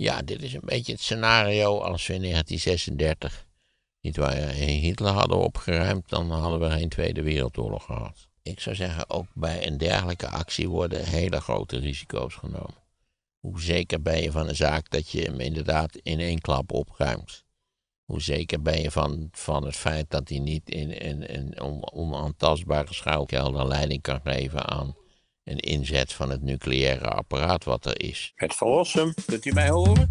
Ja, dit is een beetje het scenario als we in 1936 niet waar, eh, Hitler hadden opgeruimd, dan hadden we geen Tweede Wereldoorlog gehad. Ik zou zeggen, ook bij een dergelijke actie worden hele grote risico's genomen. Hoe zeker ben je van een zaak dat je hem inderdaad in één klap opruimt? Hoe zeker ben je van, van het feit dat hij niet in een onaantastbare schuilkelder leiding kan geven aan een inzet van het nucleaire apparaat wat er is. Het verlossen, kunt u mij horen?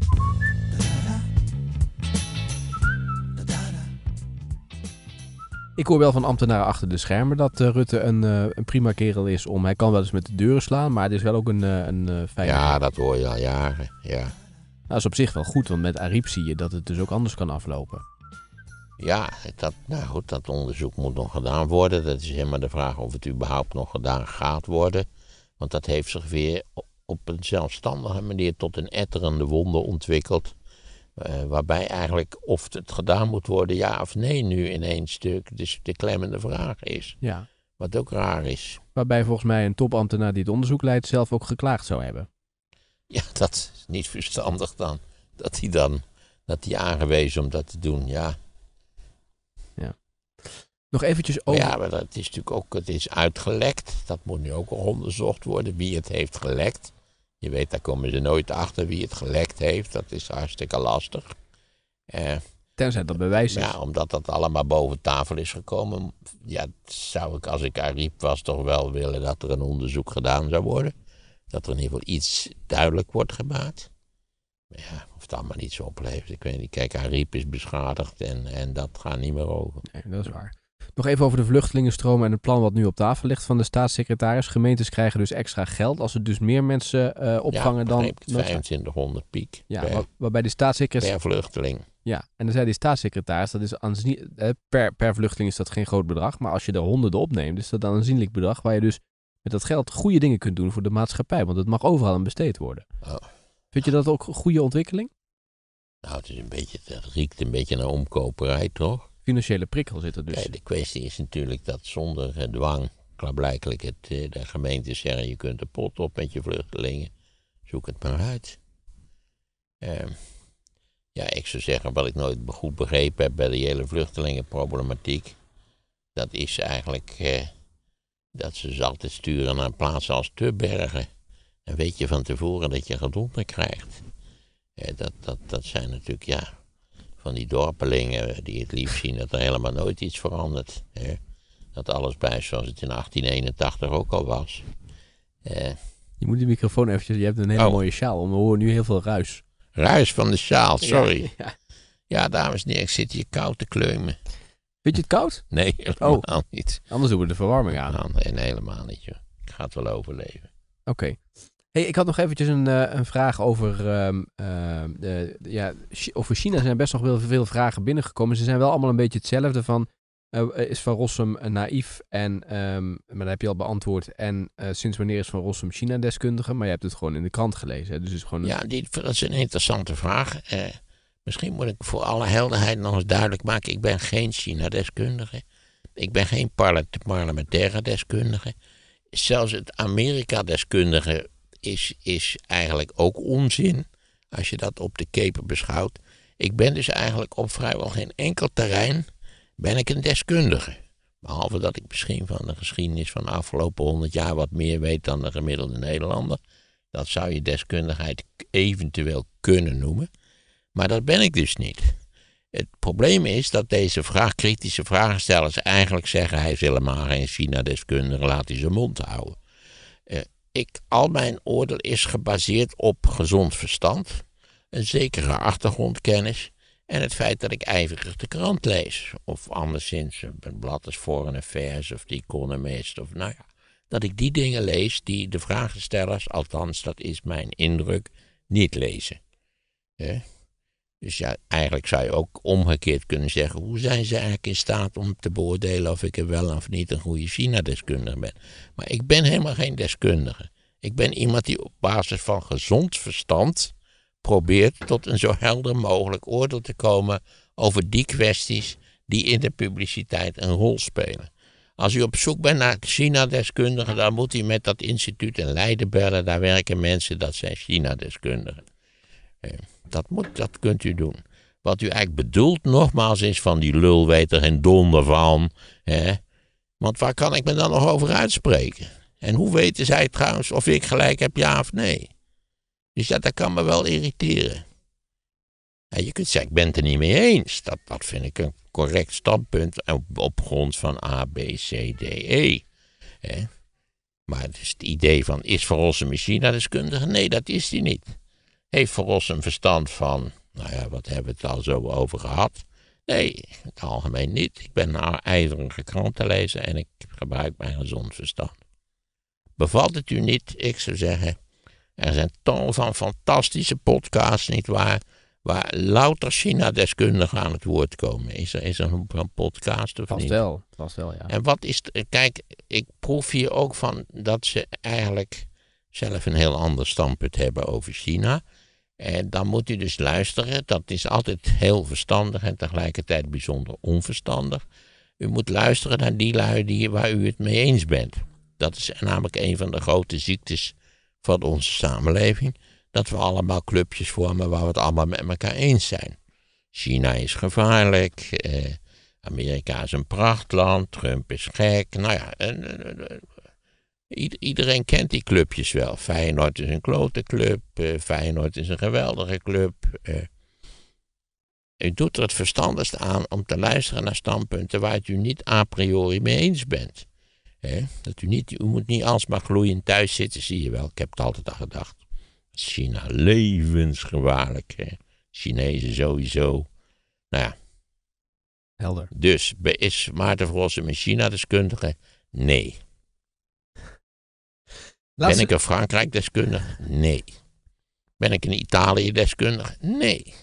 Ik hoor wel van ambtenaren achter de schermen dat eh, Rutte een, eh, een, prima kerel is om. Hij kan wel eens met de deuren slaan, maar het is wel ook een, uh, een fijne. Ja, dat hoor je al jaren. Ja. Nou, dat is op zich wel goed, want met Ariep zie je dat het dus ook anders kan aflopen. Ja, dat, nou goed, dat onderzoek moet nog gedaan worden. Dat is helemaal de vraag of het überhaupt nog gedaan gaat worden. Want dat heeft zich weer op een zelfstandige manier tot een etterende wonde ontwikkeld. Eh, waarbij eigenlijk of het gedaan moet worden, ja of nee, nu in één stuk, dus de klemmende vraag is. Ja. Wat ook raar is. Waarbij volgens mij een topambtenaar die het onderzoek leidt zelf ook geklaagd zou hebben. Ja, dat is niet verstandig dan. Dat hij dan, dat hij aangewezen om dat te doen, ja. Nog eventjes over. Ja, maar dat is natuurlijk ook, het is uitgelekt. Dat moet nu ook onderzocht worden, wie het heeft gelekt. Je weet, daar komen ze nooit achter wie het gelekt heeft. Dat is hartstikke lastig. Eh, Tenzij dat bewijs is. Ja, omdat dat allemaal boven tafel is gekomen. Ja, zou ik als ik Ariep was toch wel willen dat er een onderzoek gedaan zou worden. Dat er in ieder geval iets duidelijk wordt gemaakt. Maar ja, of het maar niet zo oplevert. Ik weet niet. Kijk, Ariep is beschadigd en, en dat gaat niet meer over. Nee, dat is waar. Nog even over de vluchtelingenstromen en het plan wat nu op tafel ligt van de staatssecretaris. Gemeentes krijgen dus extra geld als ze dus meer mensen uh, opvangen ja, dan... 2500 piek. Ja, per, waarbij de staatssecretaris... Per vluchteling. Ja, en dan zei die staatssecretaris, dat is aanzien... per, per vluchteling is dat geen groot bedrag, maar als je er honderden opneemt, is dat een aanzienlijk bedrag waar je dus met dat geld goede dingen kunt doen voor de maatschappij, want het mag overal aan besteed worden. Oh. Vind je dat ook een goede ontwikkeling? Nou, het, is een beetje, het riekt een beetje naar omkoperij, toch? financiële prikkel zit er dus. Kijk, de kwestie is natuurlijk dat zonder dwang, klaarblijkelijk, het, eh, de gemeente zeggen: je kunt de pot op met je vluchtelingen, zoek het maar uit. Ehm, ja, ik zou zeggen, wat ik nooit goed begrepen heb bij de hele vluchtelingenproblematiek, dat is eigenlijk eh, dat ze ze altijd sturen naar plaatsen als te bergen. En weet je van tevoren dat je gedonder krijgt. Eh, dat, dat, dat zijn natuurlijk, ja, die dorpelingen die het liefst zien dat er helemaal nooit iets verandert. Hè? Dat alles blijft zoals het in 1881 ook al was. Eh. Je moet die microfoon eventjes, je hebt een hele oh. mooie sjaal, maar we horen nu heel veel ruis. Ruis van de sjaal, sorry. Ja, dames en heren, ik zit hier koud te kleumen. Vind je het koud? Nee, oh. helemaal niet. Anders doen we de verwarming aan. Ah, nee, helemaal niet, joh. Ik ga het wel overleven. Oké. Hey, ik had nog eventjes een, eh, een vraag over, um, uh, de, ja, over China. zijn best nog veel, veel vragen binnengekomen. Ze zijn wel allemaal een beetje hetzelfde van... Eh, is Van Rossum eh, naïef? En, ehm, maar dat heb je al beantwoord. En sinds wanneer is Van Rossum China-deskundige? Maar je hebt het gewoon in de krant gelezen. Dus is gewoon Ja, dat is een interessante vraag. misschien moet ik voor alle helderheid nog eens duidelijk maken... ik ben geen China-deskundige. Ik ben geen parlementaire deskundige. Zelfs het Amerika-deskundige is, is eigenlijk ook onzin als je dat op de keper beschouwt. Ik ben dus eigenlijk op vrijwel geen enkel terrein ben ik een deskundige. Behalve dat ik misschien van de geschiedenis van de afgelopen honderd jaar wat meer weet dan de gemiddelde Nederlander. Dat zou je deskundigheid eventueel kunnen noemen. Maar dat ben ik dus niet. Het probleem is dat deze vraag, kritische vragenstellers eigenlijk zeggen: hij is helemaal geen China-deskundige, laat hij zijn mond houden. Uh, ik, al mijn oordeel is gebaseerd op gezond verstand, een zekere achtergrondkennis en het feit dat ik ijverig de krant lees. Of anderszins een eh, blad als Foreign Affairs of The Economist of nou ja. Dat ik die dingen lees die de vragenstellers, althans dat is mijn indruk, niet lezen. hè? Dus ja, eigenlijk zou je ook omgekeerd kunnen zeggen: hoe zijn ze eigenlijk in staat om te beoordelen of ik er wel of niet een goede China-deskundige ben? Maar ik ben helemaal geen deskundige. Ik ben iemand die op basis van gezond verstand probeert tot een zo helder mogelijk oordeel te komen over die kwesties die in de publiciteit een rol spelen. Als u op zoek bent naar China-deskundigen, dan moet u met dat instituut in Leiden bellen. Daar werken mensen, dat zijn China-deskundigen. Eh, dat, moet, dat kunt u doen. Wat u eigenlijk bedoelt, nogmaals, is van die lul weet er geen donder van. Hè? Want waar kan ik me dan nog over uitspreken? En hoe weten zij trouwens of ik gelijk heb, ja of nee? Dus dat, dat kan me wel irriteren. En je kunt zeggen, ik ben het er niet mee eens. Dat, dat vind ik een correct standpunt op, grond van A, B, C, D, E. Hè? Maar het, is het idee van, is voor onze naar deskundige? Nee, dat is die niet heeft voor ons een verstand van, nou ja, wat hebben we het al zo over gehad? Nee, in het algemeen niet. Ik ben een ijverige krantenlezer en ik gebruik mijn gezond verstand. Bevalt het u niet? Ik zou zeggen, er zijn tal van fantastische podcasts, nietwaar? Waar louter China-deskundigen aan het woord komen. Is er, is er een, podcast of vast niet? Wel, vast wel, ja. En wat is... Kijk, ik proef hier ook van dat ze eigenlijk zelf een heel ander standpunt hebben over China. En dan moet u dus luisteren. Dat is altijd heel verstandig en tegelijkertijd bijzonder onverstandig. U moet luisteren naar die lui die, waar u het mee eens bent. Dat is namelijk een van de grote ziektes van onze samenleving. Dat we allemaal clubjes vormen waar we het allemaal met elkaar eens zijn. China is gevaarlijk. Eh, Amerika is een prachtland. Trump is gek. Nou ja, iedereen kent die clubjes wel. Feyenoord is een klote club. Eh, Feyenoord is een geweldige club. Eh. u doet er het verstandigst aan om te luisteren naar standpunten waar het u niet a priori mee eens bent. Dat u, niet, u moet niet alsmaar gloeiend thuis zitten, zie je wel. Ik heb het altijd al gedacht. China, levensgevaarlijk. Chinezen sowieso. Nou ja. Helder. Dus, is Maarten Vrossum een China-deskundige? Nee ben ik een frankrijk deskundig? Nee. Ben ik een italië deskundig? Nee.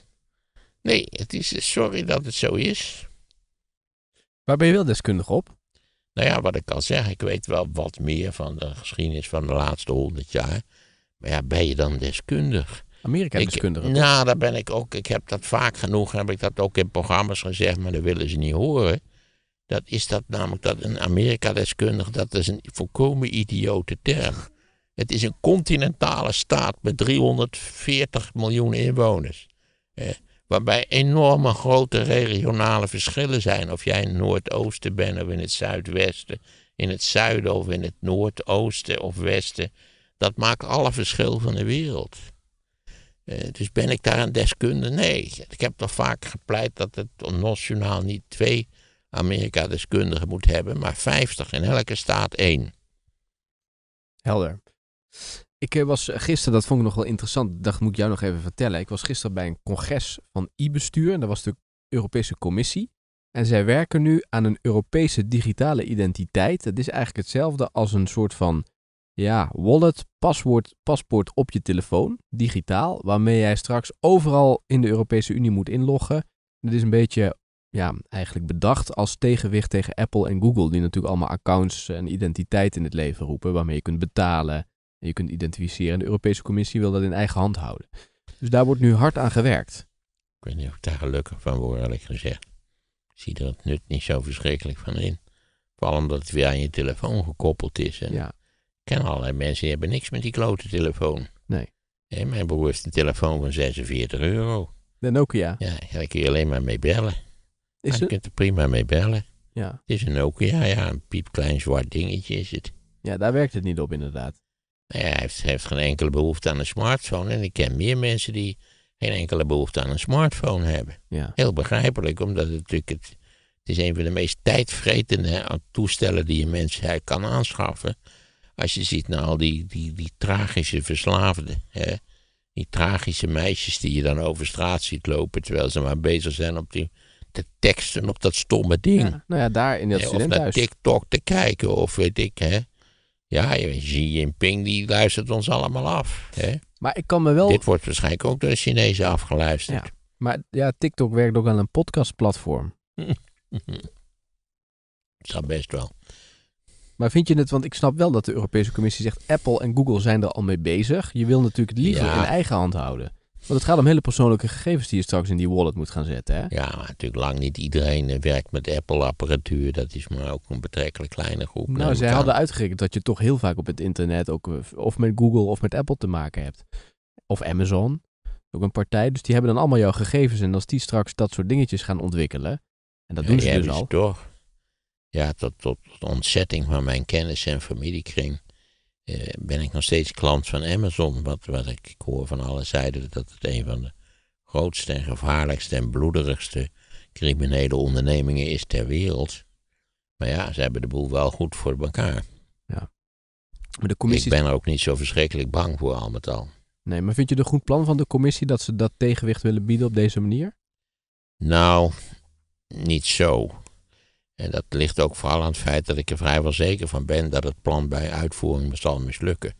Nee, het is, sorry dat het zo is. Waar ben je wel deskundig op? Nou ja, wat ik al zeg, ik weet wel wat meer van de geschiedenis van de laatste honderd jaar. Maar ja, ben je dan deskundig? Amerika-deskundige? Nou, daar ben ik ook. Ik heb dat vaak genoeg, heb ik dat ook in programma's gezegd, maar dat willen ze niet horen. Dat is dat namelijk dat een Amerika-deskundige, dat is een volkomen idiote term. Het is een continentale staat met 340 miljoen inwoners. waarbij enorme grote regionale verschillen zijn. Of jij in het noordoosten bent of in het zuidwesten. In het zuiden of in het noordoosten of westen. Dat maakt alle verschil van de wereld. Eh, dus ben ik daar een deskundige? Nee. Ik heb toch vaak gepleit dat het nationaal niet twee Amerika-deskundigen moet hebben, maar 50, in elke staat één. Helder. Ik eh, was eh, gisteren, dat vond ik nog wel interessant, dacht moet ik jou nog even vertellen. Ik was gisteren bij een congres van e-bestuur en dat was de Europese Commissie. En zij werken nu aan een Europese digitale identiteit. Dat is eigenlijk hetzelfde als een soort van ja, wallet, paswoord, paspoort op je telefoon, digitaal, waarmee jij straks overal in de Europese Unie moet inloggen. Dat is een beetje ja, eigenlijk bedacht als tegenwicht tegen Apple en Google, die natuurlijk allemaal accounts en identiteit in het leven roepen, waarmee je kunt betalen, je kunt identificeren. En de Europese Commissie wil dat in eigen hand houden. Dus daar wordt nu hard aan gewerkt. Ik weet niet of ik daar gelukkig van word, eerlijk gezegd. Ik zie er het nut niet zo verschrikkelijk van in. Vooral omdat het weer aan je telefoon gekoppeld is. En ja. Ik ken allerlei mensen die hebben niks met die klote telefoon. Nee. Hey, mijn broer heeft een telefoon van 46 euro. De Nokia? Ja, daar kun je alleen maar mee bellen. Je kunt er prima mee bellen. Ja. Het is een Nokia, ja, een piepklein zwart dingetje is het. Ja, daar werkt het niet op inderdaad. Nou ja, hij heeft, geen enkele behoefte aan een smartphone. En ik ken meer mensen die geen enkele behoefte aan een smartphone hebben. Ja. Heel begrijpelijk, omdat het natuurlijk het, het, is een van de meest tijdvretende toestellen die een mens kan aanschaffen. Als je ziet naar nou, al die, die, die tragische verslaafden. Hè? Die tragische meisjes die je dan over straat ziet lopen terwijl ze maar bezig zijn op die te teksten op dat stomme ding. nou ja, daar in dat Of naar TikTok te kijken of weet ik, hè. Ja, Xi Jinping die luistert ons allemaal af. Hè? Maar ik kan me wel... Dit wordt waarschijnlijk ook door de Chinezen afgeluisterd. maar ja, TikTok werkt ook aan een podcastplatform. dat best wel. Maar vind je het, want ik snap wel dat de Europese Commissie zegt... Apple en Google zijn er al mee bezig. Je wil natuurlijk het liever in eigen hand houden. Want het gaat om hele persoonlijke gegevens die je straks in die wallet moet gaan zetten. Hè? Ja, maar natuurlijk lang niet iedereen eh, werkt met Apple-apparatuur. Dat is maar ook een betrekkelijk kleine groep. Nou, zij hadden uitgerekend dat je toch heel vaak op het internet ook eh, of met Google of met Apple te maken hebt. Of Amazon, ook een partij. Dus die hebben dan allemaal jouw gegevens. En als die straks dat soort dingetjes gaan ontwikkelen, en dat ja, doen ze dus al. toch. Ja, tot, tot ontzetting van mijn kennis en familiekring eh, ben ik nog steeds klant van Amazon. Wat, ik, hoor van alle zijden dat het een van de grootste en gevaarlijkste en bloederigste criminele ondernemingen is ter wereld. Maar ja, ze hebben de boel wel goed voor elkaar. Ja. Maar de commissie... Ik ben er ook niet zo verschrikkelijk bang voor al met al. Nee, maar vind je het een goed plan van de commissie dat ze dat tegenwicht willen bieden op deze manier? Nou, niet zo. En dat ligt ook vooral aan het feit dat ik er vrijwel zeker van ben dat het plan bij uitvoering zal mislukken.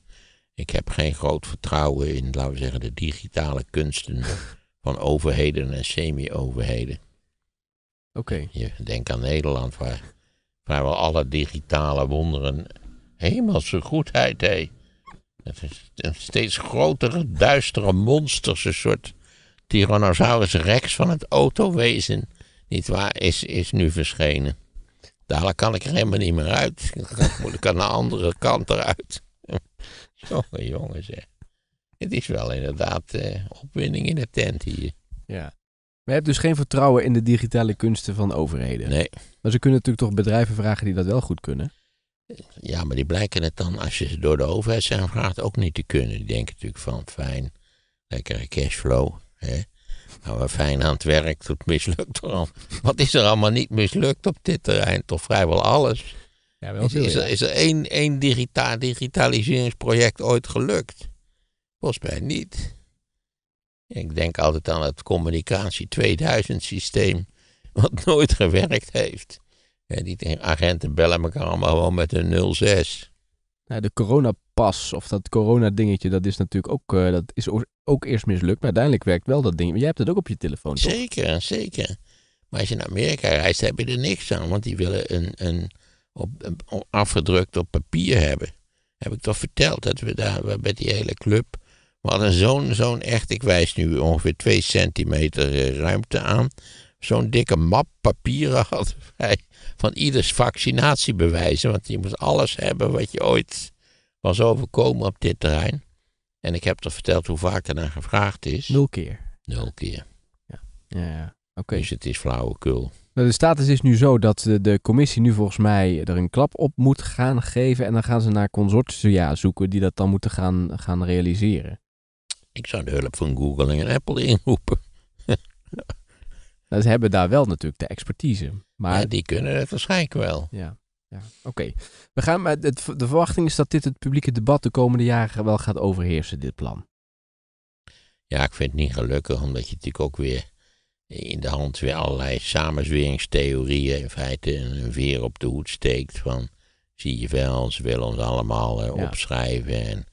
Ik heb geen groot vertrouwen in, laten we zeggen, de digitale kunsten van overheden en semi-overheden. Oké. Je denkt aan Nederland, waar vrijwel alle digitale wonderen hemelse goedheid, hé. een steeds grotere, duistere monsters, een soort Tyrannosaurus Rex van het autowezen, nietwaar, is, is nu verschenen. Daar kan ik er helemaal niet meer uit. Moet Ik aan de andere kant eruit. Jongen, jongens, hè. Het is wel inderdaad eh, opwinding in de tent hier. Ja. Maar je hebt dus geen vertrouwen in de digitale kunsten van overheden. Nee. Maar ze kunnen natuurlijk toch bedrijven vragen die dat wel goed kunnen. Ja, maar die blijken het dan, als je ze door de overheid zijn gevraagd, ook niet te kunnen. Die denken natuurlijk van, fijn, lekkere cashflow. Hè? Nou, fijn aan het werk, het mislukt er Wat is er allemaal niet mislukt op dit terrein? Toch vrijwel alles. Ja, wel is, er, is er één, één digitaliseringsproject ooit gelukt? Volgens mij niet. Ik denk altijd aan het communicatie 2000 systeem, wat nooit gewerkt heeft. En die agenten bellen elkaar allemaal gewoon met een 06. Na nou, de corona pas of dat corona-dingetje, dat is natuurlijk ook, eh, dat is ook eerst mislukt. Maar uiteindelijk werkt wel dat ding. jij hebt het ook op je telefoon, toch? Zeker, zeker. Maar als je naar Amerika reist, heb je er niks aan. Want die willen een, een, op, afgedrukt op papier hebben. Heb ik toch verteld dat we daar met die hele club. We hadden zo'n, zo'n echt, ik wijs nu ongeveer 2 centimeter eh, ruimte aan. Zo'n dikke map papieren hadden wij van ieders vaccinatiebewijzen. Want je moest alles hebben wat je ooit was overkomen op dit terrein. En ik heb er verteld hoe vaak er naar gevraagd is. Nul keer. Nul keer. Ja, ja, ja. oké. Dus het is flauwekul. Nou, de status is nu zo dat de, eh, de, commissie nu volgens mij er een klap op moet gaan geven. En dan gaan ze naar consortia zoeken die dat dan moeten gaan, gaan realiseren. Ik zou de hulp van Google en Apple inroepen. nou, ze hebben daar wel natuurlijk de expertise. Maar... Ja, die kunnen het waarschijnlijk wel. Ja. Oké, we gaan. Maar de verwachting is dat dit het publieke debat de komende jaren wel gaat overheersen, dit plan. Ja, ik vind het niet gelukkig, omdat je natuurlijk ook weer in de hand weer allerlei samenzweringstheorieën in feite een veer op de hoed steekt van zie je wel, ze willen ons allemaal eh, opschrijven en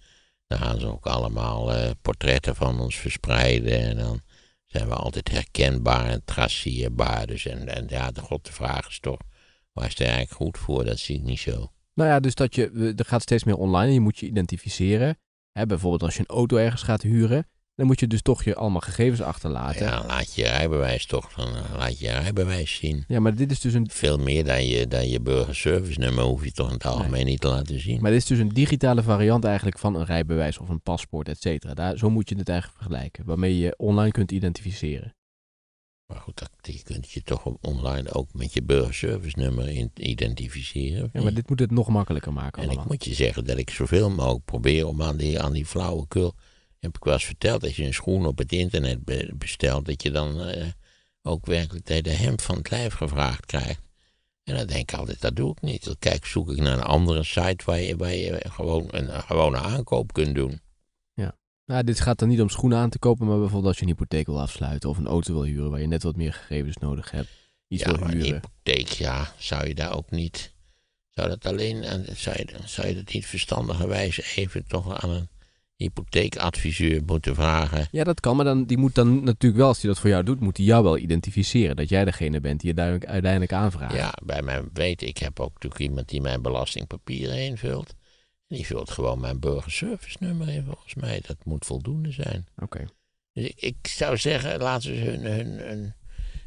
dan gaan ze ook allemaal eh, portretten van ons verspreiden en dan zijn we altijd herkenbaar en traceerbaar. Dus en, en ja, de grote de vraag is toch, maar is het eigenlijk goed voor? Dat zie ik niet zo. Nou ja, dus dat je, er gaat steeds meer online. Je moet je identificeren. bijvoorbeeld als je een auto ergens gaat huren. Dan moet je dus toch je allemaal gegevens achterlaten. Ja, laat je rijbewijs toch, dan eh, laat je rijbewijs zien. Ja, maar dit is dus een... Veel meer dan je, dan je burgerservice nummer hoef je toch in het algemeen niet te laten zien. Maar dit is dus een digitale variant eigenlijk van een rijbewijs of een paspoort, et cetera. Daar, zo moet je het eigenlijk vergelijken, waarmee je online kunt identificeren. Maar goed, dat, je kunt je toch online ook met je burgerservice nummer identificeren. Ja, maar dit moet het nog makkelijker maken allemaal. En ik moet je zeggen dat ik zoveel mogelijk probeer om aan die, aan die flauwekul... Heb ik wel eens verteld, als je een schoen op het internet bestelt... dat je dan eh, ook werkelijk de hemd van het lijf gevraagd krijgt. En dan denk ik altijd, dat doe ik niet. Dan kijk, zoek ik naar een andere site waar je, waar je gewoon een gewone aankoop kunt doen. Nou, dit gaat dan niet om schoenen aan te kopen, maar bijvoorbeeld als je een hypotheek wil afsluiten of een auto wil huren waar je net wat meer gegevens nodig hebt. Iets wil huren. Een hypotheek, ja, zou je daar ook niet. Zou dat alleen zou je, zou je dat niet verstandigerwijs even toch aan een hypotheekadviseur moeten vragen? Ja, dat kan, maar dan, die moet dan natuurlijk wel, als hij dat voor jou doet, moet hij jou wel identificeren. Dat jij degene bent die je uiteindelijk aanvraagt. Ja, bij mijn weet, ik heb ook natuurlijk iemand die mijn belastingpapieren invult die vult gewoon mijn burgerservice nummer in, volgens mij. Dat moet voldoende zijn. Oké. Dus ik, zou zeggen, laten ze hun, hun,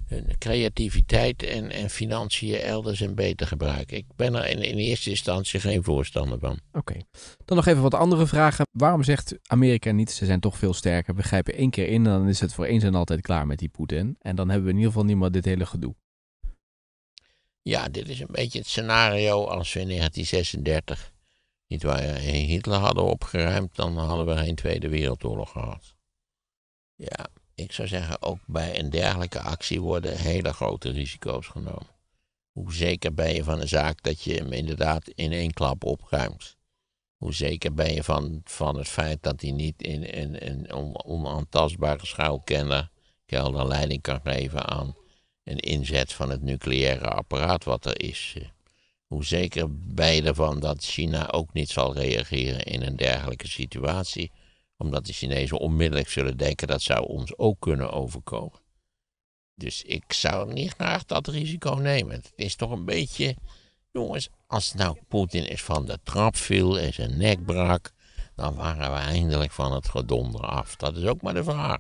hun, creativiteit en, en financiën elders en beter gebruiken. Ik ben er in, in eerste instantie geen voorstander van. Oké. Dan nog even wat andere vragen. Waarom zegt Amerika niet, ze zijn toch veel sterker, we grijpen één keer in en dan is het voor eens en altijd klaar met die Poetin. En dan hebben we in ieder geval niet meer dit hele gedoe. Ja, dit is een beetje het scenario als we in 1936 niet waar eh, Hitler hadden opgeruimd, dan hadden we geen Tweede Wereldoorlog gehad. Ja, ik zou zeggen, ook bij een dergelijke actie worden hele grote risico's genomen. Hoe zeker ben je van een zaak dat je hem inderdaad in één klap opruimt? Hoe zeker ben je van, van het feit dat hij niet in een, on, onaantastbare schuilkelder leiding kan geven aan een inzet van het nucleaire apparaat wat er is? Eh? hoe zeker beide van dat China ook niet zal reageren in een dergelijke situatie, omdat de Chinezen onmiddellijk zullen denken dat zou ons ook kunnen overkomen. Dus ik zou niet graag dat risico nemen. Het is toch een beetje, jongens, als nou Poetin eens van de trap viel en zijn nek brak, dan waren we eindelijk van het gedonder af. Dat is ook maar de vraag.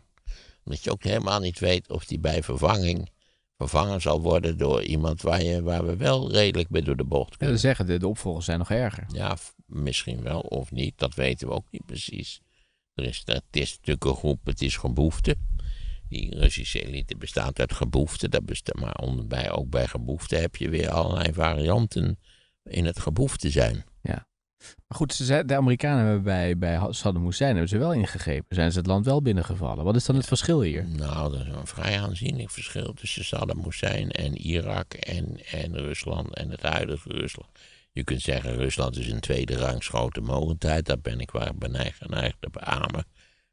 Omdat je ook helemaal niet weet of die bij vervanging vervangen zal worden door iemand waar, je, waar we wel redelijk mee door de bocht kunnen. zeggen, de, de opvolgers zijn nog erger. Ja, misschien wel of niet, dat weten we ook niet precies. Er is, het is een groep, het is geboefte. Die Russische elite bestaat uit geboefte, dat bestaat, maar onder, bij, ook bij geboefte heb je weer allerlei varianten in het geboefte zijn. Ja. Maar goed, ze de Amerikanen hebben bij, bij Saddam Hussein hebben ze wel ingegrepen. Zijn ze het land wel binnengevallen? Wat is dan het verschil hier? Nou, dat is een vrij aanzienlijk verschil tussen Saddam Hussein en Irak en, en Rusland en het huidige Rusland. Je kunt zeggen, Rusland is een tweede rangs grote mogendheid. Daar ben ik waar geneigd te beamen.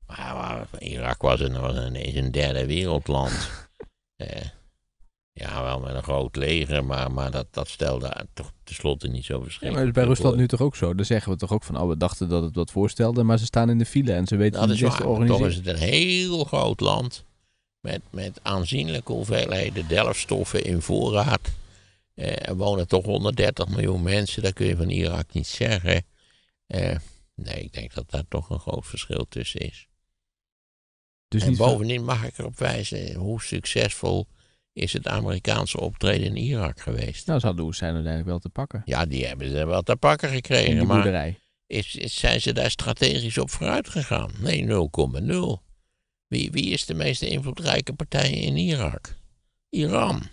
Maar, maar, Irak was een, een, een derde wereldland. eh. Ja, wel met een groot leger, maar, maar dat, dat stelde toch tenslotte niet zo verschrikkelijk. Ja, maar bij Rusland nu eh, toch ook zo? Dan zeggen we toch ook van, oh, we dachten dat het wat voorstelde, maar ze staan in de file en ze weten nou, dat niet ze het organiseren. Toch is het een heel groot land met, met aanzienlijke hoeveelheden delfstoffen in voorraad. Eh, er wonen toch 130 miljoen mensen, dat kun je van Irak niet zeggen. Eh, nee, ik denk dat daar toch een groot verschil tussen is. Dus en bovendien mag ik erop wijzen hoe succesvol is het Amerikaanse optreden in Irak geweest. Nou, Saddam zijn uiteindelijk wel te pakken. Ja, die hebben ze wel te pakken gekregen. boerderij. Maar is, zijn ze daar strategisch op vooruit gegaan? Nee, 0,0. Wie, wie is de meest invloedrijke partij in Irak? Iran.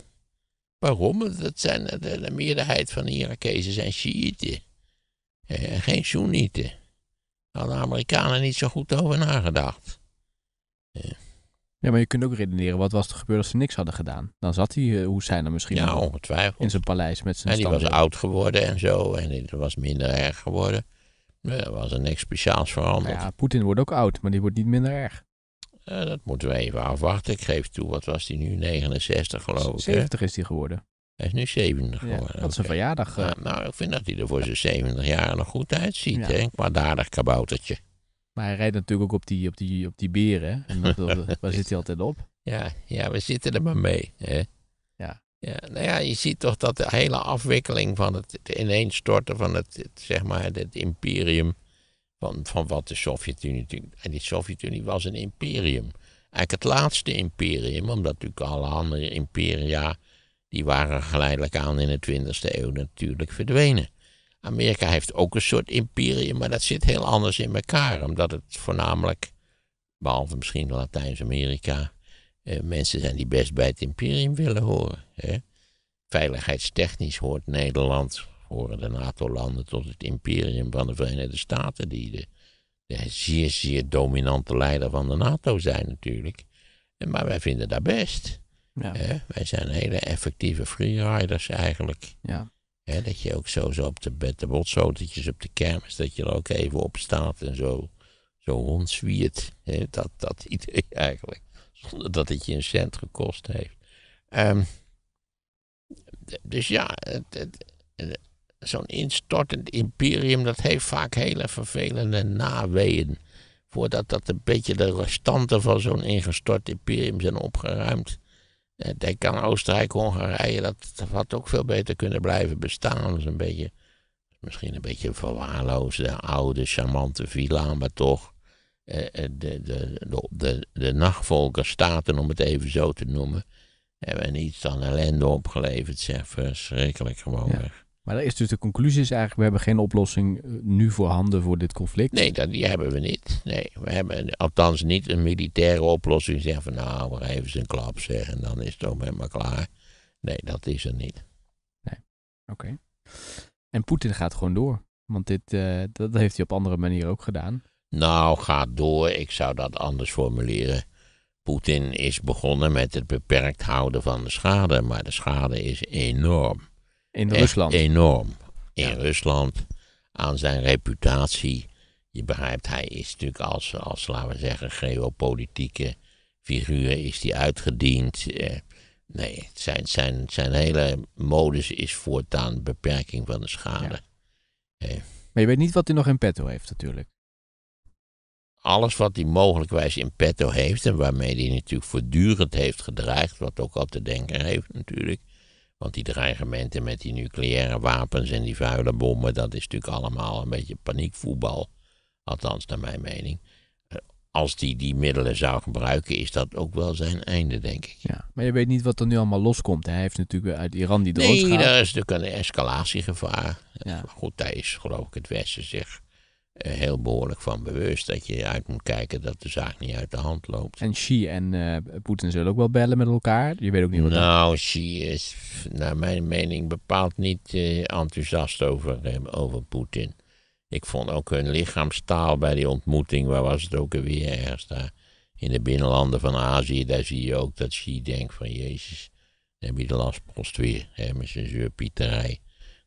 Waarom? Dat zijn de, meerderheid van de Irakezen zijn Shiiten. Eh, geen Soenieten. Hadden de Amerikanen niet zo goed over nagedacht. Eh. Ja, maar je kunt ook redeneren, wat was er gebeurd als ze niks hadden gedaan? Dan zat hij, eh, hoe zijn er misschien in zijn paleis met zijn En die was oud geworden en zo, en die was minder erg geworden. Er was er niks speciaals veranderd. Ja, Poetin wordt ook oud, maar die wordt niet minder erg. dat moeten we even afwachten. Ik geef toe, wat was hij nu? 69 geloof ik. 70 is hij geworden. Hij is nu 70 geworden. Wat dat is verjaardag. Eh. Nou, ik vind dat hij er voor zijn 70 jaar nog goed uitziet. Ja. Hè? Een kwaadaardig kaboutertje. Maar hij rijdt natuurlijk ook op die, op die, op die beren. En dat, waar zit hij altijd op? Ja, ja, we zitten er maar mee. Hè? Ja. Ja, nou ja, je ziet toch dat de hele afwikkeling van het, het ineenstorten van het, zeg maar, het imperium. Van, van wat de Sovjet-Unie En die Sovjet-Unie was een imperium. Eigenlijk het laatste imperium, omdat natuurlijk alle andere imperia. die waren geleidelijk aan in de 20e eeuw natuurlijk verdwenen. Amerika heeft ook een soort imperium, maar dat zit heel anders in elkaar. Omdat het voornamelijk, behalve misschien Latijns-Amerika, eh, mensen zijn die best bij het imperium willen horen. Hè? Veiligheidstechnisch hoort Nederland, horen de NATO-landen tot het imperium van de Verenigde Staten, die de, de zeer, zeer dominante leider van de NATO zijn natuurlijk. Maar wij vinden dat best. Ja. wij zijn hele effectieve freeriders eigenlijk. Ja dat je ook zo, zo op de, met de op de kermis, dat je er ook even op staat en zo, zo rondzwiert. dat, dat idee eigenlijk. Zonder dat het je een cent gekost heeft. Ehm, dus ja, zo'n instortend imperium, dat heeft vaak hele vervelende naweeën. Voordat dat een beetje de restanten van zo'n ingestort imperium zijn opgeruimd, eh, denk aan Oostenrijk, Hongarije, dat, dat had ook veel beter kunnen blijven bestaan. Dat is een beetje, misschien een beetje verwaarloosde, oude, charmante villa, maar toch. Eh, eh, de, de, de, de, nachtvolkerstaten, om het even zo te noemen, hebben niets dan ellende opgeleverd. Zeg, verschrikkelijk gewoon. Ja. Maar is dus de conclusie is eigenlijk, we hebben geen oplossing eh, nu voorhanden voor dit conflict. Nee, dat, die hebben we niet. Nee, we hebben althans niet een militaire oplossing. Zeggen van nou, we geven ze een klap zeggen en dan is het ook met klaar. Nee, dat is er niet. Nee, oké. En Poetin gaat gewoon door. Want dit, eh, dat heeft hij op andere manier ook gedaan. Nou, gaat door. Ik zou dat anders formuleren. Poetin is begonnen met het beperkt houden van de schade, maar de schade is enorm. In Rusland? Enorm. In Rusland, aan zijn reputatie. Je begrijpt, hij is natuurlijk als, als laten we zeggen, geopolitieke figuur is die uitgediend. Eh, nee, zijn, zijn, zijn hele modus is voortaan beperking van de schade. Eh. Maar je weet niet wat hij nog in petto heeft natuurlijk. Alles wat hij mogelijkwijs in petto heeft en waarmee hij natuurlijk voortdurend heeft gedreigd, wat ook al te denken heeft natuurlijk, want die dreigementen met die nucleaire wapens en die vuile bommen, dat is natuurlijk allemaal een beetje paniekvoetbal. Althans, naar mijn mening. Als die die middelen zou gebruiken, is dat ook wel zijn einde, denk ik. Ja, maar je weet niet wat er nu allemaal loskomt. Hij heeft natuurlijk uit Iran die drones Nee, daar is natuurlijk een escalatiegevaar. goed, daar is geloof ik het Westen zich eh, heel behoorlijk van bewust. Dat je uit moet kijken dat de zaak niet uit de hand loopt. En Xi en eh, Poetin zullen ook wel bellen met elkaar? Je weet ook niet wat Nou, Xi is naar mijn mening bepaald niet eh, enthousiast over, over Poetin. Ik vond ook hun lichaamstaal bij die ontmoeting, waar was het ook weer ergens daar. In de binnenlanden van Azië, daar zie je ook dat Xi denkt van Jezus, dan heb je de lastpost weer, hè, met zijn zeurpieterij.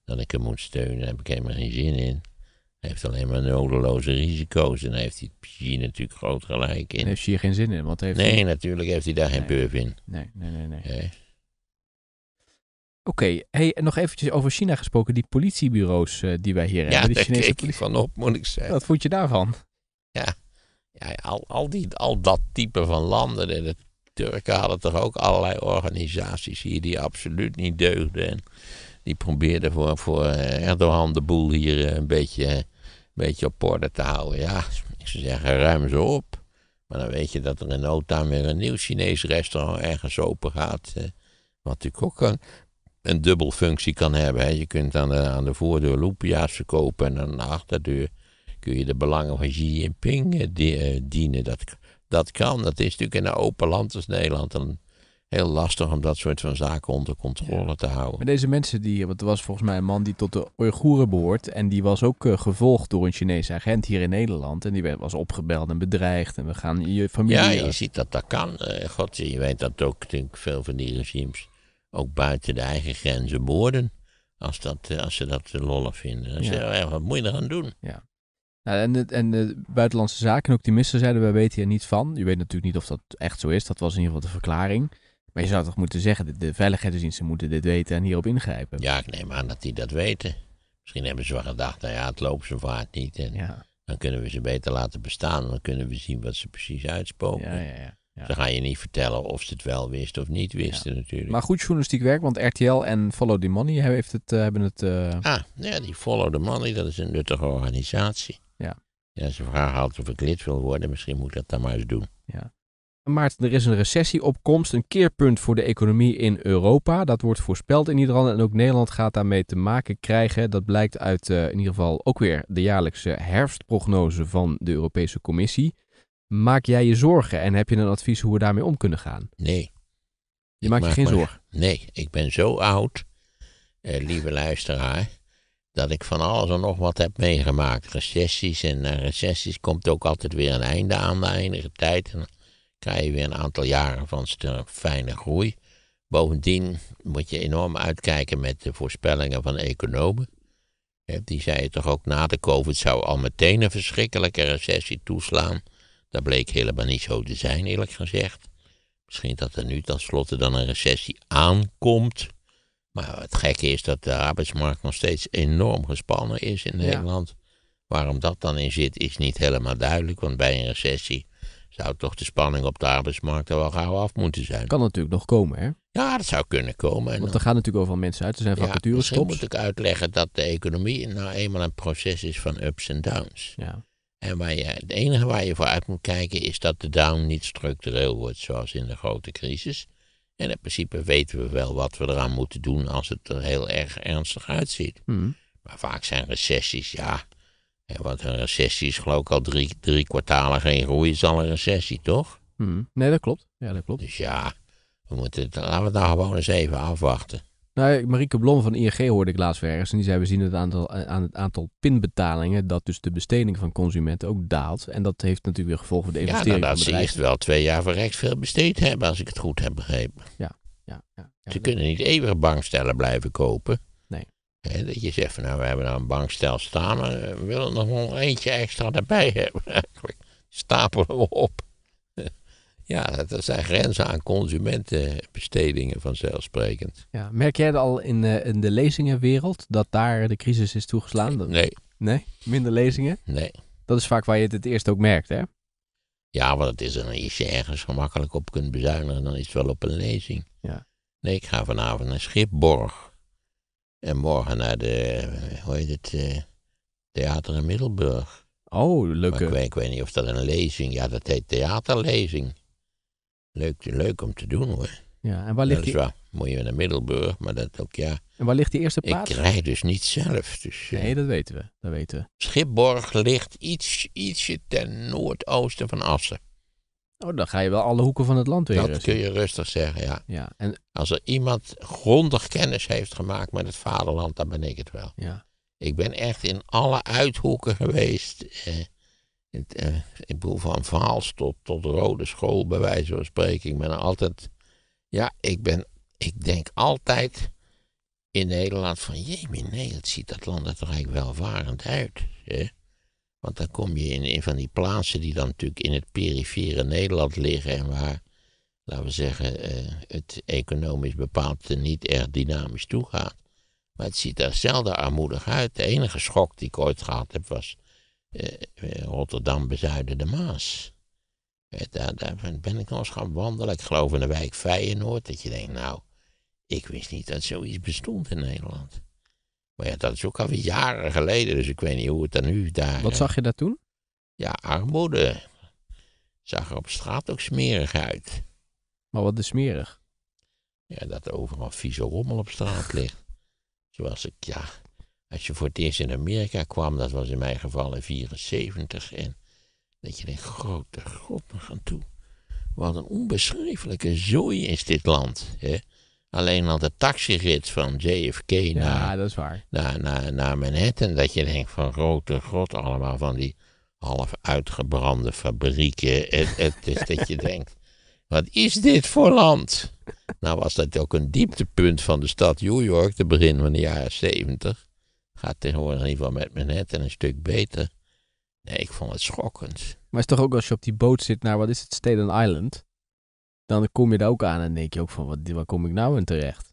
Dat ik hem moet steunen, daar heb ik helemaal geen zin in heeft alleen maar nodeloze risico's. En daar heeft hij natuurlijk groot gelijk in. Daar heeft hier geen zin in. Want heeft nee, natuurlijk heeft hij daar geen beurf in. Nee, nee, nee. nee. Oké, hey, nog eventjes over China gesproken. Die politiebureaus eh, die wij hier ja, hebben. De Chinese politie... van op, moet ik zeggen. Wat vond je daarvan? Ja, ja al, al, die, al dat type van landen. De Turken hadden toch ook allerlei organisaties hier die absoluut niet deugden. En die probeerden voor, voor eh, Erdogan de boel hier eh, een beetje beetje op orde te houden. Ja, ze zeggen, ruim ze op. Maar dan weet je dat er in no time weer een nieuw Chinees restaurant ergens open gaat. wat natuurlijk ook een dubbel functie kan hebben. Hè. Je kunt aan de, aan de voordeur loepia's verkopen en aan de achterdeur kun je de belangen van Xi Jinping eh, eh, dienen. Dat, dat kan, dat is natuurlijk in een open land als Nederland heel lastig om dat soort van zaken onder controle te houden. Maar deze mensen die, want er was volgens mij een man die tot de Oeigoeren behoort en die was ook eh, gevolgd door een Chinese agent hier in Nederland en die werd, was opgebeld en bedreigd en we gaan je familie... Ja, je ziet dat dat kan. Eh, God, je weet dat ook, denk veel van die regimes ook buiten de eigen grenzen boorden. Als, dat, eh, als ze dat lollig vinden. Dan ja. zeggen oh wat moet aan doen? Ja. Nou, en, de, en de buitenlandse zaken, ook die missen, zeiden, we weten hier niets van. je weet natuurlijk niet of dat echt zo is. Dat was in ieder geval de verklaring. Maar je zou toch moeten zeggen, de, veiligheidsdiensten moeten dit weten en hierop ingrijpen. Ja, ik neem aan dat die dat weten. Misschien hebben ze wel gedacht, nou ja, het loopt zo vaart niet. En ja. Dan kunnen we ze beter laten bestaan. Dan kunnen we zien wat ze precies uitspoken. Ja, ja, ja. Dan je niet vertellen of ze het wel wisten of niet wisten natuurlijk. Maar goed journalistiek werk, want RTL en Follow the Money heeft het, eh, hebben het... Eh, ah, nou ja, die Follow the Money, dat is een nuttige organisatie. Ja. Ja, ze vragen altijd of ik lid wil worden. Misschien moet ik dat dan maar eens doen. Ja. Maarten, er is een recessie komst, een keerpunt voor de economie in Europa. Dat wordt voorspeld in ieder geval. En ook Nederland gaat daarmee te maken krijgen. Dat blijkt uit eh, in ieder geval ook weer de jaarlijkse herfstprognose van de Europese Commissie. Maak jij je zorgen en heb je een advies hoe we daarmee om kunnen gaan? Nee. Je maakt je geen zorgen? Nee, ik ben zo oud, eh, lieve luisteraar, dat ik van alles en nog wat heb meegemaakt. Recessies en na eh, recessies komt ook altijd weer een einde aan de enige tijd. En krijg je weer een aantal jaren van eh, fijne groei. Bovendien moet je enorm uitkijken met de voorspellingen van economen. Die zeiden toch ook na de COVID zou al meteen een verschrikkelijke recessie toeslaan. Dat bleek helemaal niet zo te zijn, eerlijk gezegd. Misschien dat er nu tenslotte dan een recessie aankomt. Maar het gekke is dat de arbeidsmarkt nog steeds enorm gespannen is in Nederland. Waarom dat dan in zit, is niet helemaal duidelijk. Want bij een recessie zou toch de spanning op de arbeidsmarkt er wel gauw af moeten zijn. Kan natuurlijk nog komen, hè? Ja, dat zou kunnen komen. Want er gaan natuurlijk overal mensen uit. Er zijn vacatures ja, soms. moet ik uitleggen dat de economie nou eenmaal een proces is van ups en downs. Ja. En waar je, het enige waar je voor uit moet kijken is dat de down niet structureel wordt, zoals in de grote crisis. En in principe weten we wel wat we eraan moeten doen als het er heel erg ernstig uitziet. Hmm. Maar vaak zijn recessies, ja, en wat een recessie is geloof ik al drie, drie kwartalen geen groei, is al een recessie, toch? Hmm. Nee, dat klopt. Ja, dat klopt. Dus ja, we moeten het, laten we het nou gewoon eens even afwachten. Nou, Marieke Blom van ING hoorde ik laatst ergens. En die zei, we zien het aantal, aan het aantal pinbetalingen... dat dus de besteding van consumenten ook daalt. En dat heeft natuurlijk weer gevolgen voor de investeringen ja, nou, ze echt wel twee jaar verrekt veel besteed hebben... als ik het goed heb begrepen. Ja, ja, ja. ze kunnen niet eeuwig bankstellen blijven kopen dat je zegt van nou, we hebben nou een bankstel staan, maar eh, we willen nog wel eentje extra erbij hebben Stapelen we op. Ja, dat zijn grenzen aan consumentenbestedingen vanzelfsprekend. Ja, merk jij dat al in, de, eh, in de lezingenwereld dat daar de crisis is toegeslaan? Nee. Nee? Minder lezingen? Nee. Dat is vaak waar je het het eerst ook merkt, hè? Ja, want het is er, als je ergens gemakkelijk op kunt bezuinigen, dan is het wel op een lezing. Ja. Nee, ik ga vanavond naar Schipborg. En morgen naar de, hoe heet het, eh, Theater in Middelburg. Oh, leuk. Ik weet, ik weet, niet of dat een lezing, ja, dat heet theaterlezing. Leuk, leuk om te doen hoor. Ja, en waar ligt die... Waar, moet je naar Middelburg, maar dat ook, ja. En waar ligt die eerste plaats? Ik rij dus niet zelf, dus... Eh. nee, dat weten we, dat weten we. Schipborg ligt iets, ietsje ten noordoosten van Assen. Oh, dan ga je wel alle hoeken van het land weer. Dat kun je rustig zeggen, ja. ja en... Als er iemand grondig kennis heeft gemaakt met het vaderland, dan ben ik het wel. Ja. Ik ben echt in alle uithoeken geweest. Eh, eh, ik bedoel, van Vaals tot, Rode School, bij wijze van spreken. Ik ben altijd. Ja, ik ben. Ik denk altijd in Nederland van. Jemine, nee, het ziet dat land er toch eigenlijk welvarend uit. Hè? Want dan kom je in een van die plaatsen die dan natuurlijk in het perifere Nederland liggen en waar, laten we zeggen, eh, het economisch bepaald niet erg dynamisch toegaat. Maar het ziet er zelden armoedig uit. De enige schok die ik ooit gehad heb was eh, eh, Rotterdam bezuiden de Maas. Daar, daar, ben ik nog eens gaan wandelen. Ik geloof in de wijk Feyenoord. Dat je denkt, nou, ik wist niet dat zoiets bestond in Nederland. Maar ja, dat is ook alweer jaren geleden, dus ik weet niet hoe het dan nu daar... Wat eh, zag je daar toen? Ja, armoede. Zag er op straat ook smerig uit. Maar wat is smerig? Ja, dat er overal vieze rommel op straat ligt. Zoals ik, ja... Als je voor het eerst in Amerika kwam, dat was in mijn geval in 74, en dat je denkt, grote god, we gaan toe. Wat een onbeschrijfelijke zooi is dit land, hè? alleen al de taxirit van JFK ja, naar, dat is waar. Naar, naar, Manhattan. Dat je denkt van grote god, allemaal van die half uitgebrande fabrieken. Het, het is dat je denkt, wat is dit voor land? Nou was dat ook een dieptepunt van de stad New York, te begin van de jaren zeventig. Gaat tegenwoordig in ieder geval met Manhattan een stuk beter. Nee, ik vond het schokkend. Maar het is toch ook als je op die boot zit naar, wat is het, Staten Island? dan kom je daar ook aan en denk je ook van, wat, waar kom ik nou in terecht?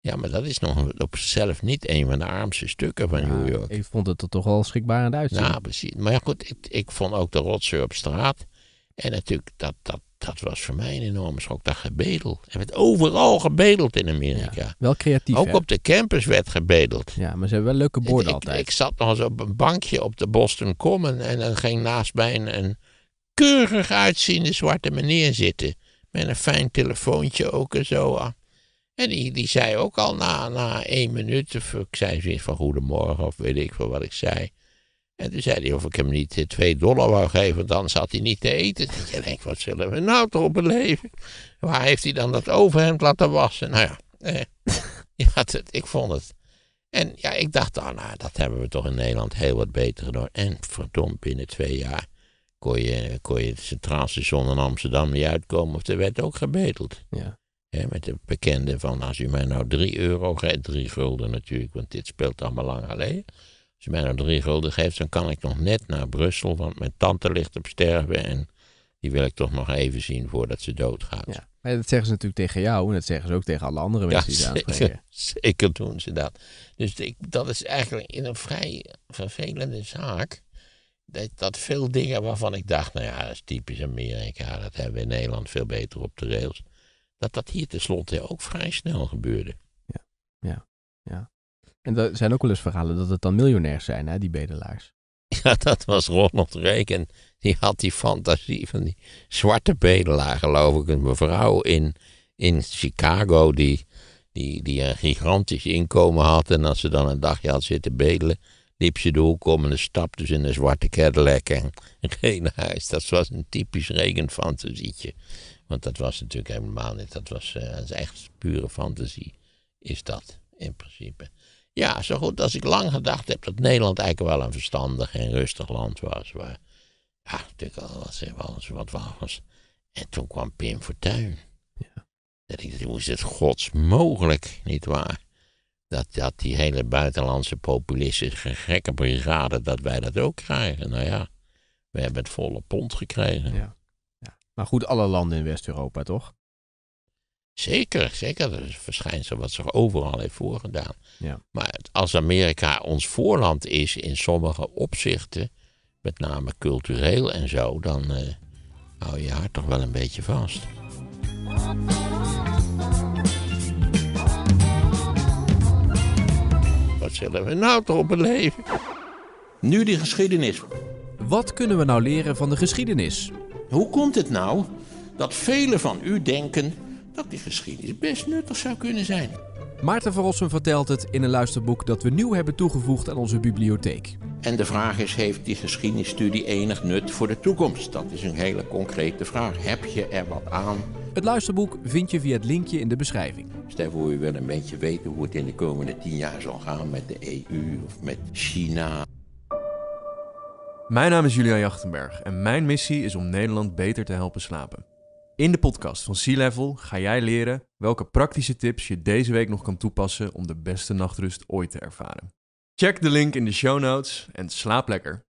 Ja, maar dat is nog op zichzelf niet een van de armste stukken van New York. Ik vond het toch wel schrikbaar aan Duitsland. Ja, nou, precies. Maar ja, goed, ik, ik vond ook de rotzooi op straat. En natuurlijk, dat, dat, dat was voor mij een enorme schok. Dat gebedeld Er werd overal gebedeld in Amerika. Ja, wel creatief. Ook op de campus werd gebedeld. Ja, maar ze hebben wel leuke borden ik, altijd. Ik zat nog eens op een bankje op de Boston Common. En dan ging naast mij een, een keurig uitziende zwarte meneer zitten. Met een fijn telefoontje ook en zo. Ah. En die, die zei ook al na, na één minuut, of ik zei zoiets van goedemorgen, of weet ik veel wat ik zei. En toen zei hij of ik hem niet twee dollar wou geven, want dan zat hij niet te eten. Ik je wat zullen we nou toch beleven? Waar heeft hij dan dat overhemd laten wassen? Nou ja, eh, ja ik vond het. En ja, ik dacht, dan, ah, nou, dat hebben we toch in Nederland heel wat beter gedaan. En verdomd, binnen twee jaar kon je, kon je het Centraal Station in Amsterdam niet uitkomen, of er werd ook gebeteld. Ja. He, met de bekende van, als u mij nou drie euro geeft, drie gulden natuurlijk, want dit speelt allemaal lang alleen Als u mij nou drie gulden geeft, dan kan ik nog net naar Brussel, want mijn tante ligt op sterven en die wil ik toch nog even zien voordat ze doodgaat. Ja. Maar dat zeggen ze natuurlijk tegen jou en dat zeggen ze ook tegen alle andere mensen die ze zeker, zeker doen ze dat. Dus ik, dat is eigenlijk in een vrij vervelende zaak dat, dat veel dingen waarvan ik dacht, nou ja, dat is typisch Amerika, dat hebben we in Nederland veel beter op de rails. Dat dat hier tenslotte ook vrij snel gebeurde. Ja, ja, ja. En er zijn ook wel eens verhalen dat het dan miljonairs zijn, hè, die bedelaars. Ja, dat was Ronald Reagan. Die had die fantasie van die zwarte bedelaar, geloof ik, een mevrouw in, in Chicago die, die, die een gigantisch inkomen had. En als ze dan een dagje had zitten bedelen, liep ze de hoek om en dus in een zwarte Cadillac en huis. Dat was een typisch regenfantasietje. Want dat was natuurlijk helemaal niet, dat was, eh, echt pure fantasie, is dat in principe. Ja, zo goed als ik lang gedacht heb dat Nederland eigenlijk wel een verstandig en rustig land was. Waar, ja, natuurlijk al was wat was. En toen kwam Pim Fortuyn. Ja. Dat ik, hoe is het gods mogelijk, nietwaar? Dat, dat die hele buitenlandse populistische gekke brigade, dat wij dat ook krijgen. Nou ja, we hebben het volle pond gekregen. Ja. ja. Maar goed, alle landen in West-Europa toch? Zeker, zeker. Dat is een verschijnsel wat zich overal heeft voorgedaan. Ja. Maar als Amerika ons voorland is in sommige opzichten, met name cultureel en zo, dan eh, hou je haar toch wel een beetje vast. zullen we nou toch beleven? Nu die geschiedenis. Wat kunnen we nou leren van de geschiedenis? Hoe komt het nou dat velen van u denken dat die geschiedenis best nuttig zou kunnen zijn? Maarten van Rossum vertelt het in een luisterboek dat we nieuw hebben toegevoegd aan onze bibliotheek. En de vraag is, heeft die geschiedenisstudie enig nut voor de toekomst? Dat is een hele concrete vraag. Heb je er wat aan? Het luisterboek vind je via het linkje in de beschrijving. Stel voor, je wil een beetje weten hoe het in de komende tien jaar zal gaan met de EU of met China. Mijn naam is Julia Jachtenberg en mijn missie is om Nederland beter te helpen slapen. In de podcast van Sea level ga jij leren welke praktische tips je deze week nog kan toepassen om de beste nachtrust ooit te ervaren. Check de link in de show notes en slaap lekker.